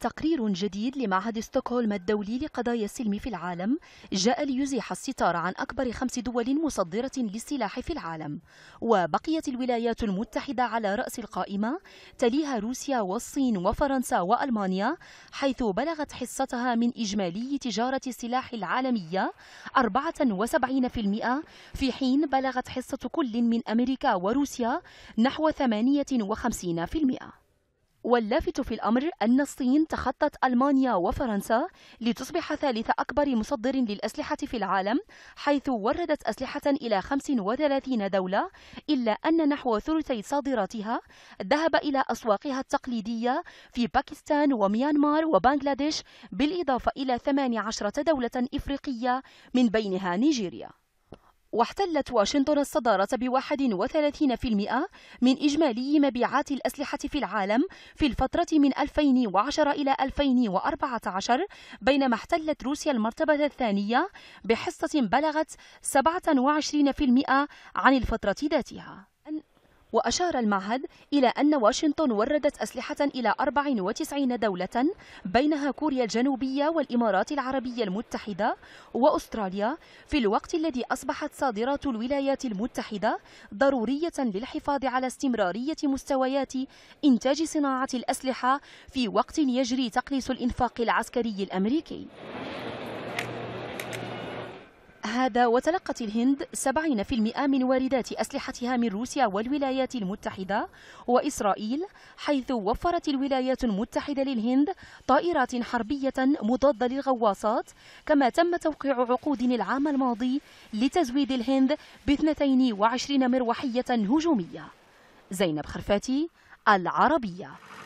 تقرير جديد لمعهد ستوكهولم الدولي لقضايا السلم في العالم جاء ليزيح الستار عن أكبر خمس دول مصدرة للسلاح في العالم وبقيت الولايات المتحدة على رأس القائمة تليها روسيا والصين وفرنسا وألمانيا حيث بلغت حصتها من إجمالي تجارة السلاح العالمية 74% في حين بلغت حصة كل من أمريكا وروسيا نحو 58% واللافت في الأمر أن الصين تخطت ألمانيا وفرنسا لتصبح ثالث أكبر مصدر للأسلحة في العالم حيث وردت أسلحة إلى 35 دولة إلا أن نحو ثلثي صادراتها ذهب إلى أسواقها التقليدية في باكستان وميانمار وبنغلاديش بالإضافة إلى 18 دولة إفريقية من بينها نيجيريا واحتلت واشنطن الصدارة ب 31% من إجمالي مبيعات الأسلحة في العالم في الفترة من 2010 إلى 2014 بينما احتلت روسيا المرتبة الثانية بحصة بلغت 27% عن الفترة ذاتها وأشار المعهد إلى أن واشنطن وردت أسلحة إلى 94 دولة بينها كوريا الجنوبية والإمارات العربية المتحدة وأستراليا في الوقت الذي أصبحت صادرات الولايات المتحدة ضرورية للحفاظ على استمرارية مستويات إنتاج صناعة الأسلحة في وقت يجري تقليص الإنفاق العسكري الأمريكي هذا وتلقت الهند 70% من واردات أسلحتها من روسيا والولايات المتحدة وإسرائيل حيث وفرت الولايات المتحدة للهند طائرات حربية مضادة للغواصات كما تم توقيع عقود العام الماضي لتزويد الهند ب 22 مروحية هجومية زينب خرفاتي العربية